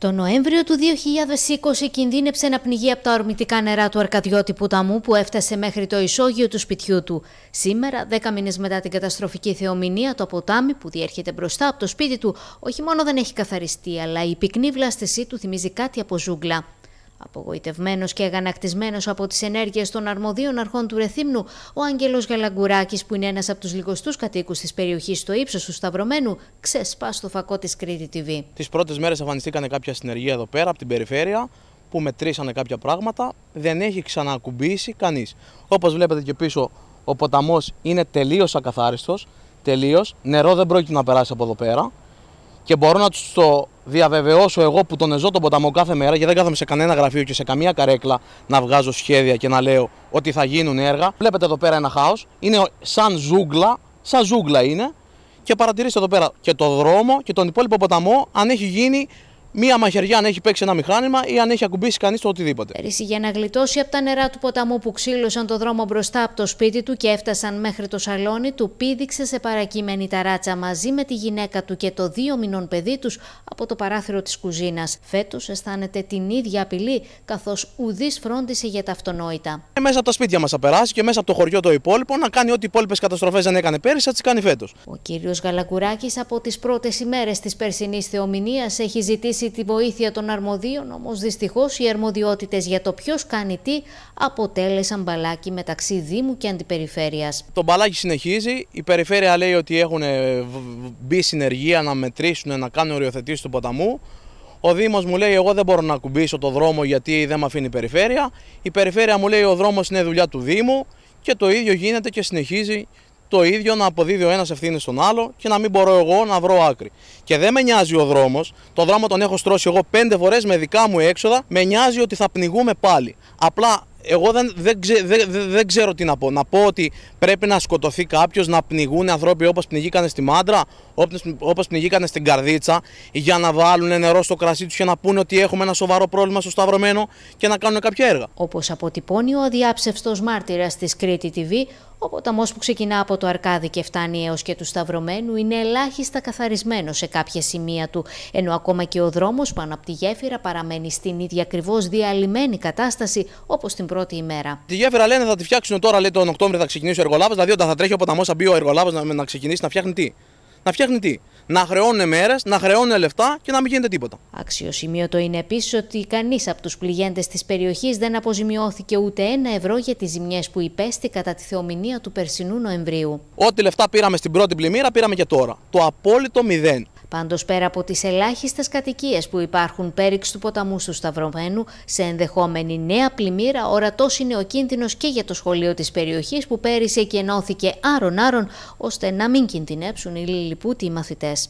Το Νοέμβριο του 2020 κινδύνεψε να πνιγεί από τα ορμητικά νερά του Αρκαδιώτη ποταμού που έφτασε μέχρι το ισόγειο του σπιτιού του. Σήμερα, δέκα μήνες μετά την καταστροφική θεομηνία, το ποτάμι που διέρχεται μπροστά από το σπίτι του όχι μόνο δεν έχει καθαριστεί, αλλά η πυκνή βλάστησή του θυμίζει κάτι από ζούγκλα. Απογοητευμένος και αγανακτισμένος από τις ενέργειες των αρμοδίων αρχών του Ρεθύμνου, ο Άγγελος Γαλαγκουράκης, που είναι ένας από τους λιγοστούς κατοίκους της περιοχής στο ύψος του Σταυρωμένου, ξεσπά στο φακό της Κρήτη TV. Τις πρώτες μέρες εμφανιστήκαν κάποια συνεργεία εδώ πέρα από την περιφέρεια που μετρήσανε κάποια πράγματα. Δεν έχει ξανακουμπήσει κανείς. Όπως βλέπετε και πίσω, ο ποταμός είναι τελείως ακαθάριστος. Τελείως. Νερό δεν πρόκειται να περάσει από εδώ πέρα και μπορώ να τους το διαβεβαιώσω εγώ που τον εζώ τον ποταμό κάθε μέρα και δεν κάθομαι σε κανένα γραφείο και σε καμία καρέκλα να βγάζω σχέδια και να λέω ότι θα γίνουν έργα. Βλέπετε εδώ πέρα ένα χάος. Είναι σαν ζούγκλα, σαν ζούγκλα είναι. Και παρατηρήστε εδώ πέρα και το δρόμο και τον υπόλοιπο ποταμό αν έχει γίνει μία μαχαιριά αν έχει παίξει ένα μηχάνημα ή αν έχει ακουμπήσει κανείς το οτιδήποτε. Πέρυσι για να γλιτώσει από τα νερά του ποταμού που ξύλωσαν το δρόμο μπροστά από το σπίτι του και έφτασαν μέχρι το σαλόνι του, πήδηξε σε παρακείμενη ταράτσα μαζί με τη γυναίκα του και το δύο μηνών παιδί τους από το παράθυρο της κουζίνας. Φέτος αισθάνεται την ίδια απειλή, καθώς ουδής φρόντισε για τα αυτονόητα. Ε, μέσα από τα σπίτια μας θα περάσει και μέσα από το χωριό το υπόλοιπο να κάνει ό,τι υπόλοιπες καταστροφές δεν έκανε πέρυσι, θα τις κάνει φέτος. Ο κύριος Γαλακουράκης από τις πρώτες ημέρες της περσινής θεομηνίας έχει ζητήσει ζητήσει τη βοήθεια των αρμοδίων, όμως δυστυχώς οι αρμοδιότητες για το ποιος κάνει τι αποτέλεσαν μπαλάκι μεταξύ Δήμου και Αντιπεριφέρειας. Το μπαλάκι συνεχίζει, η Περιφέρεια λέει ότι έχουν μπει συνεργεία να μετρήσουν, να κάνουν οριοθετήσεις του ποταμού. Ο Δήμος μου λέει εγώ δεν μπορώ να κουμπίσω το δρόμο γιατί δεν με αφήνει η Περιφέρεια. Η Περιφέρεια μου λέει ο δρόμος είναι δουλειά του Δήμου και το ίδιο γίνεται και συνεχίζει το ίδιο να αποδίδει ο ένας ευθύνη στον άλλο και να μην μπορώ εγώ να βρω άκρη. Και δεν με νοιάζει ο δρόμος, Το δρόμο τον έχω στρώσει εγώ πέντε φορές με δικά μου έξοδα, με νοιάζει ότι θα πνιγούμε πάλι. Απλά εγώ δεν, δεν, δεν, δεν ξέρω τι να πω. Να πω ότι πρέπει να σκοτωθεί κάποιος, να πνιγούν άνθρωποι όπως πνιγήκανε στη Μάντρα, όπως πνιγήκανε στην Καρδίτσα, για να βάλουν νερό στο κρασί τους και να πούνε ότι έχουμε ένα σοβαρό πρόβλημα στο Σταυρωμένο και να κάνουν κάποια έργα. Όπως αποτυπώνει ο αδιάψευστος μάρτυρας της Κρήτη TV, ο ποταμός που ξεκινά από το Αρκάδι και φτάνει έως και του Σταυρωμένου είναι ελάχιστα καθαρισμένο σε κάποια σημεία του, ενώ ακόμα και ο δρόμος πάνω από τη γέφυρα παραμένει στην ίδια ακριβώς διαλυμένη κατάσταση όπως την πρώτη ημέρα. Τη γέφυρα λένε θα τη φτιάξουν τώρα, λέει τον Οκτώβριο θα ξεκινήσει ο εργολάβος, δηλαδή όταν θα τρέχει ο ποταμός, θα μπει ο εργολάβος να, να ξεκινήσει να φτιάχνει τι. Να φτιάχνει τι να χρεώνουν μέρες, να χρεώνουν λεφτά και να μην γίνεται τίποτα. Αξιοσημείωτο είναι επίσης ότι κανείς από τους πληγέντες της περιοχής δεν αποζημιώθηκε ούτε ένα ευρώ για τις ζημιές που υπέστη κατά τη θεομηνία του περσινού Νοεμβρίου. Ό,τι λεφτά πήραμε στην πρώτη πλημμύρα πήραμε και τώρα. Το απόλυτο μηδέν. Πάντως πέρα από τις ελάχιστες κατοικίες που υπάρχουν πέριξ του ποταμού του Σταυρωμένου, σε ενδεχόμενη νέα πλημμύρα ορατός είναι ο κίνδυνος και για το σχολείο της περιοχής που πέρυσι εκενώθηκε άρον-άρον ώστε να μην κινδυνεύσουν οι λιλιπούτοι μαθητές.